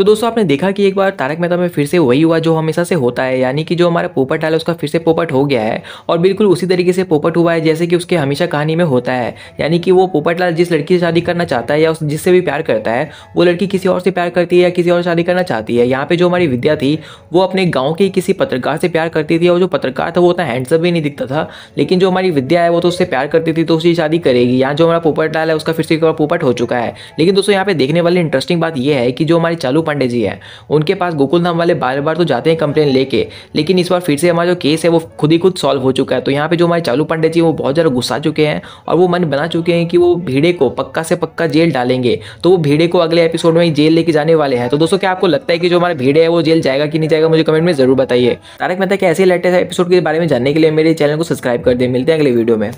तो दोस्तों आपने देखा कि एक बार तारक मेहता में फिर से वही हुआ जो हमेशा से होता है यानी कि जो हमारा पोपट है उसका फिर से पोपट हो गया है और बिल्कुल उसी तरीके से पोपट हुआ है जैसे कि उसके हमेशा कहानी में होता है यानी कि वो पोपट लाल जिस लड़की से शादी करना चाहता है या उस जिससे भी प्यार करता है वो लड़की किसी और से प्यार करती है या किसी और शादी करना चाहती है यहाँ पे जो हमारी विद्या थी वो अपने गाँव के किसी पत्रकार से प्यार करती थी और जो पत्रकार था वो उतना हैंडसअप भी नहीं दिखता था लेकिन जो हमारी विद्या है वो तो उससे प्यार करती थी तो उसकी शादी करेगी यहाँ जो हमारा पोपट लाल है उसका फिर से एक बार पोपट हो चुका है लेकिन दोस्तों यहाँ पे देखने वाली इंटरेस्टिंग बात यह है कि जो हमारी चालू पांडे जी हैं उनके पास गोकुल धाम वाले बार बार तो जाते हैं कंप्लेन लेके लेकिन इस बार फिर से हमारा जो केस है वो खुद ही खुद सॉल्व हो चुका है तो यहाँ पे जो हमारे चालू पांडे जी वो बहुत ज़्यादा गुस्सा चुके हैं और वो मन बना चुके हैं कि वो भीड़े को पक्का से पक्का जेल डालेंगे तो वो भीड़े को अगले एपिसोड में जेल लेके जाने वाले हैं तो दोस्तों क्या आपको लगता है कि जो हमारे भीड़े है वो जेल जाएगा कि नहीं जाएगा मुझे कमेंट में जरूर बताइए तारक मेहता के ऐसे लेटेस्ट एपिसोड के बारे में जानने के लिए मेरे चैनल को सब्सक्राइब कर दे मिलते हैं अगले वीडियो में